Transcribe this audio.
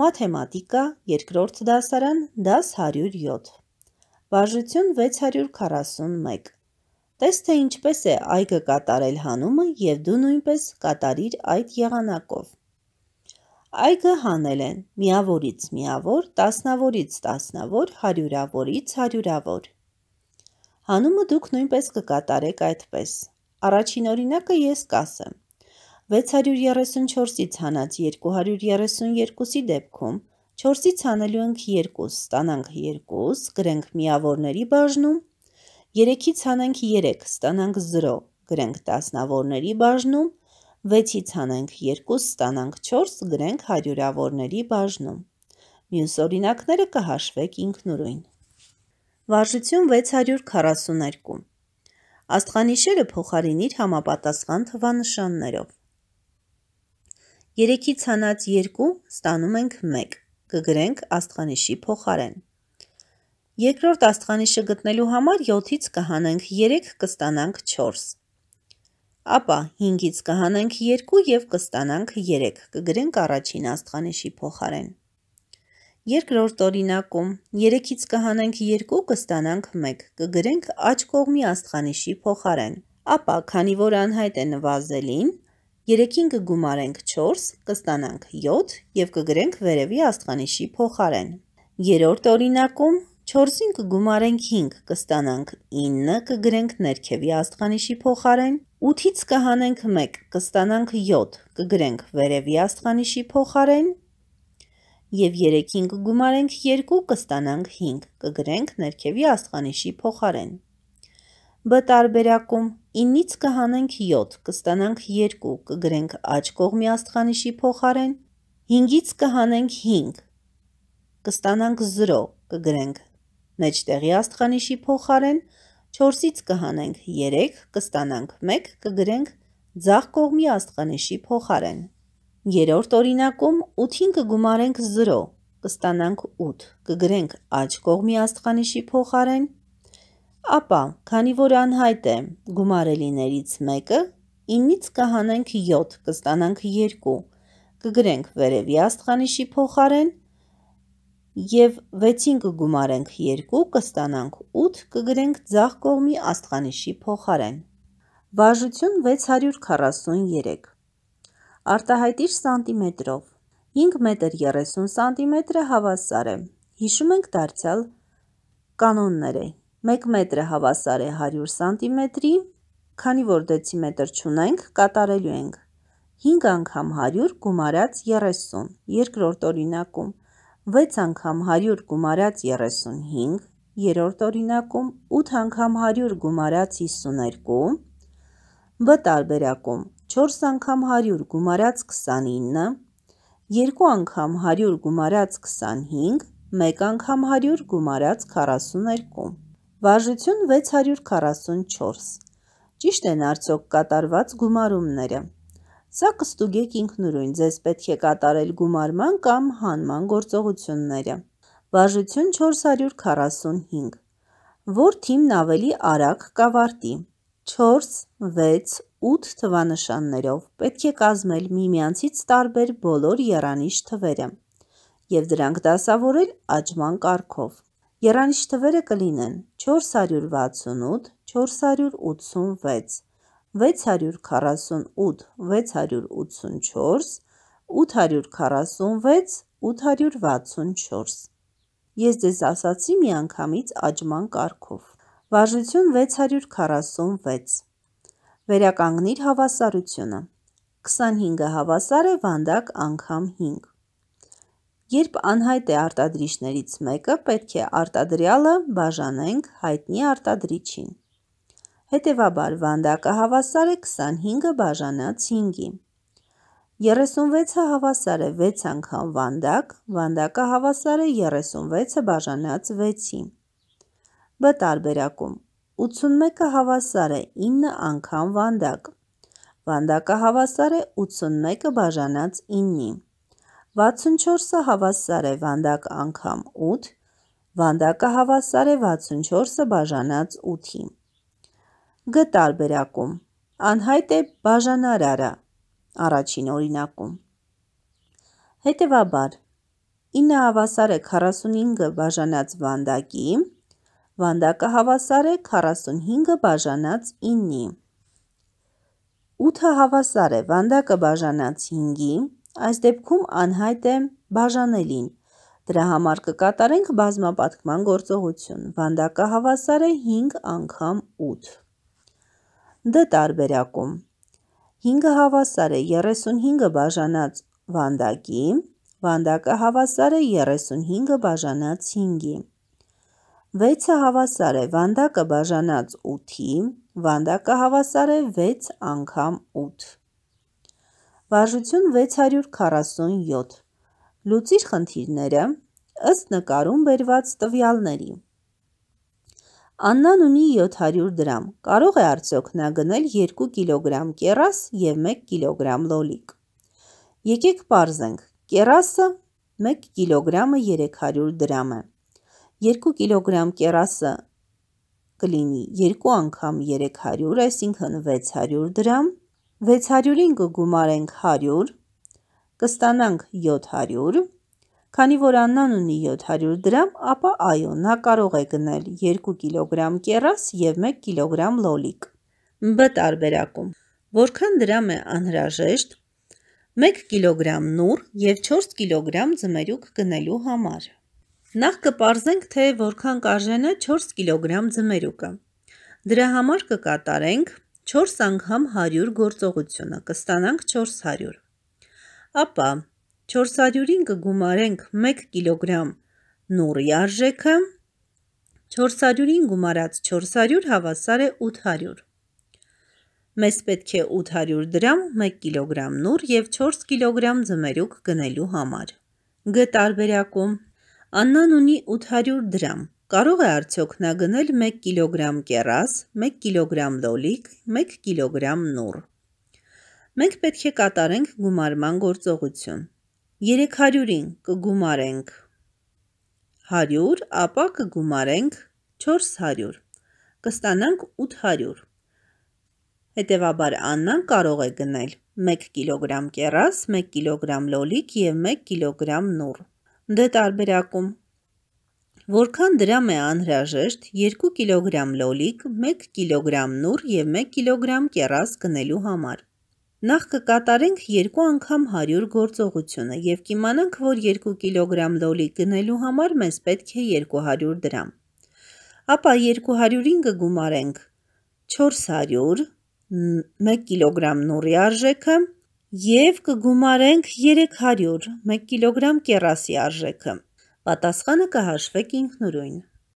մաթեմատիկա, երկրորդ դասարան, դաս 107։ Վարժություն 641։ Տես թե ինչպես է այգը կատարել հանումը եւ դու նույնպես կատարիր այդ եղանակով։ Այգը հանել են միավորից միավոր, տասնավորից տասնավոր, հարյուրավորից հարյուրավոր։ Հանումը դուք նույնպես կկատարեք այդպես։ Առաջին օրինակը ես կասեմ։ 634-ից հանած 232-ի դեպքում 4-ից հանելու ենք 2, ստանանք 2, գրենք միավորների բաժնում, 3-ից հանենք 3, ստանանք 0, գրենք տասնավորների բաժնում, 6-ից հանենք 2, ստանանք 4, գրենք հարյուրավորների բաժնում։ Մյուս օրինակները կհաշվեք ինքնուրույն։ Վարժություն 642 Աստղանիշերը փոխարինիր համապատասխան թվանշաններով։ 3-ից հանած 2 ստանում ենք 1, կգրենք աստխանիշի փոխարեն։ Երկրորդ աստխանիշը գտնելու համար 7-ից կհանենք 3, կստանանք 4։ Ապա 5-ից կհանենք 2 և կստանանք 3, կգրենք առաջին աստխանիշի փոխարեն։ Երկրորդ օրինակում 3-ից կհանենք 2, կստանանք 1, կգրենք աջ կողմի աստխանիշի փոխարեն։ Ապա, քանի որ անհայտ է նվազելին, 3-ին կգումարենք 4, կստանանք 7 և կգրենք վերևի աստղանիշի փոխարեն։ Երորդ օրինակում 4-ին կգումարենք 5, կստանանք 9, կգրենք ներքևի աստղանիշի փոխարեն, 8-ից կհանենք 1, կստանանք 7, կգրենք վերևի աստղանիշի փոխարեն, և 3-ին կգումարենք 2, կստանանք 5, կգրենք ներքևի աստղանիշի փոխարեն։ Բ տարբերակում 9-ից կհանենք 7, կստանանք 2, կգրենք աջ կողմի աստղանիշի փոխարեն, 5-ից կհանենք 5, կստանանք 0, կգրենք մեջտեղի աստղանիշի փոխարեն, 4-ից կհանենք 3, կստանանք 1, կգրենք ձախ կողմի աստղանիշի փոխարեն։ Երորդ օրինակում 8-ին կգումարենք 0, կստանանք 8, կգրենք աջ կողմի աստղանիշի փոխարեն 3 Ապա, քանի որ անհայտ է, գումարելիներից մեկը 9-ից կհանենք 7, կստանանք 2, կգրենք վերևի աստղանիշի փոխարեն եւ 6-ին կգումարենք 2, կստանանք 8, կգրենք ցախ կողմի աստղանիշի փոխարեն։ Բաժություն 643 արտահայտիչ սանտիմետրով։ 5 մետր 30 սանտիմետրը հավասար է։ Հիշում ենք դարձյալ կանոնները։ 1 մետրը հավասար է 100 սանտիմետրի, քանի որ դեցիմետր չունենք, կատարելու ենք 5 անգամ 100 գումարած 30 երկրորդ օրինակում, 6 անգամ 100 գումարած 35 երրորդ օրինակում, 8 անգամ 100 գումարած 52 բ տարբերակում 4 անգամ 100 գումարած 29 2 անգամ 100 գումարած 25 1 անգամ 100 գումարած 42 Վարժություն 644։ Ճիշտ են արդյոք կատարված գումարումները։ Սա կստուգեք ինքնուրույն, ձեզ պետք է կատարել գումարման կամ հանման գործողությունները։ Վարժություն 445։ Որ թիմն ավելի արագ կավարտի։ 4, 6, 8 թվանշաններով պետք է կազմել միմյանցից տարբեր բոլոր երանիշ թվերը և դրանք դասավորել աճման կարգով։ Երանիշ թվերը կլինեն 468, 486, 648, 684, 846, 864։ Ես ձեզ ասացի մի անգամից աճման կարգով։ Վարժություն 646։ Վերականգնիր հավասարությունը։ 25-ը հավասար է վանդակ անգամ 5։ Երբ անհայտ է արտադրիչներից մեկը, պետք է արտադրյալը բաժանենք հայտնի արտադրիչին։ Հետևաբար վանդակը հավասար է 25-ը բաժանած 5-ի։ 36-ը հավասար է 6 անգամ վանդակ, վանդակը հավասար է 36-ը բաժանած 6-ի։ Բ տարբերակում 81-ը հավասար է 9 անգամ վանդակ, վանդակը հավասար է 81-ը բաժանած 9-ի։ 64-ը հավասար է վանդակ անգամ 8, վանդակը հավասար է 64-ը բաժանած 8-ի։ Գ տարբերակում անհայտ է բաժանարարը առաջին օրինակում։ Հետևաբար 9 հավասար է 45-ը բաժանած վանդակի, վանդակը հավասար է 45-ը բաժանած 9-ի։ 8-ը հավասար է վանդակը բաժանած 5-ի, Այս դեպքում անհայտ է բաժանելին։ Դրա համար կկատարենք բազմապատկման գործողություն։ Վանդակը հավասար է 5 անգամ 8։ Դ տարբերակում 5-ը հավասար է 35-ը բաժանած վանդակի, վանդակը հավասար է 35-ը բաժանած 5-ի։ 6-ը հավասար է վանդակը բաժանած 8-ի, վանդակը հավասար է 6 անգամ 8։ Վարժություն 647։ Լուծիր խնդիրները ըստ նկարում բերված տվյալների։ Աննան ունի 700 դրամ։ Կարող է արդյոք նա գնել 2 կիլոգրամ կերաս եւ 1 կիլոգրամ լոլիկ։ Եկեք parzենք։ Կերասը 1 կիլոգրամը 300 դրամ է։ 2 կիլոգրամ կերասը կլինի 2 անգամ 300, այսինքն 600 դրամ, 600-ին կգումարենք 100, կստանանք 700, քանի որ աննան ունի 700 դրամ, ապա այո, նա կարող է գնել 2 կիլոգրամ կերաս և 1 կիլոգրամ լոլիկ։ Բ տարբերակում, որքան դրամ է անհրաժեշտ, 1 կիլոգրամ նուր և 4 կիլոգրամ ձմերուկ գնելու համար։ Նախ կպարզենք, թե որքան կարժենա 4 կիլոգրամ ձմերուկը։ Դրա համար կկատարենք 1 4 անգամ 100 գործողությունը, կստանանք 400։ Ապա 400-ին կգումարենք 1 կիլոգրամ նուրի արժեքը, 400-ին գումարած 400 հավասար է 800։ Մեզ պետք է 800 դրամ 1 կիլոգրամ նուր և 4 կիլոգրամ ձմերուկ գնելու համար։ Գ տարբերակում աննան ունի 800 դրամ, Կարող է արդյոք նա գնել 1 կիլոգրամ կերաս, 1 կիլոգրամ լոլիկ, 1 կիլոգրամ նուռ։ Մենք պետք է կատարենք գումարման գործողություն։ 300-ին կգումարենք 100, ապա կգումարենք 400։ Կստանանք 800։ Հետևաբար Աննան կարող է գնել 1 կիլոգրամ կերաս, 1 կիլոգրամ լոլիկ եւ 1 կիլոգրամ նուռ։ Դե տարբերակում Որքան դրամ է անհրաժեշտ 2 կիլոգրամ լոլիկ, 1 կիլոգրամ նուր և 1 կիլոգրամ կերաս գնելու համար։ Նախ կկատարենք երկու անգամ 100 գործողությունը և կիմանանք, որ 2 կիլոգրամ լոլիկ գնելու համար մեզ պետք է 200 դրամ։ Ապա 200-ին կգումարենք 400, 1 կիլոգրամ նուրի արժեքը և կգումարենք 300, 1 կիլոգրամ կերասի արժեքը։ Պատասխանը կհաշվեք ինքնուրույն։